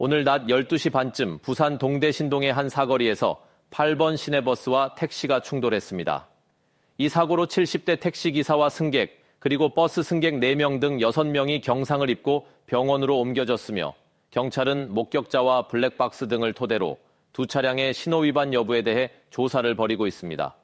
오늘 낮 12시 반쯤 부산 동대 신동의 한 사거리에서 8번 시내버스와 택시가 충돌했습니다. 이 사고로 70대 택시기사와 승객, 그리고 버스 승객 4명 등 6명이 경상을 입고 병원으로 옮겨졌으며 경찰은 목격자와 블랙박스 등을 토대로 두 차량의 신호위반 여부에 대해 조사를 벌이고 있습니다.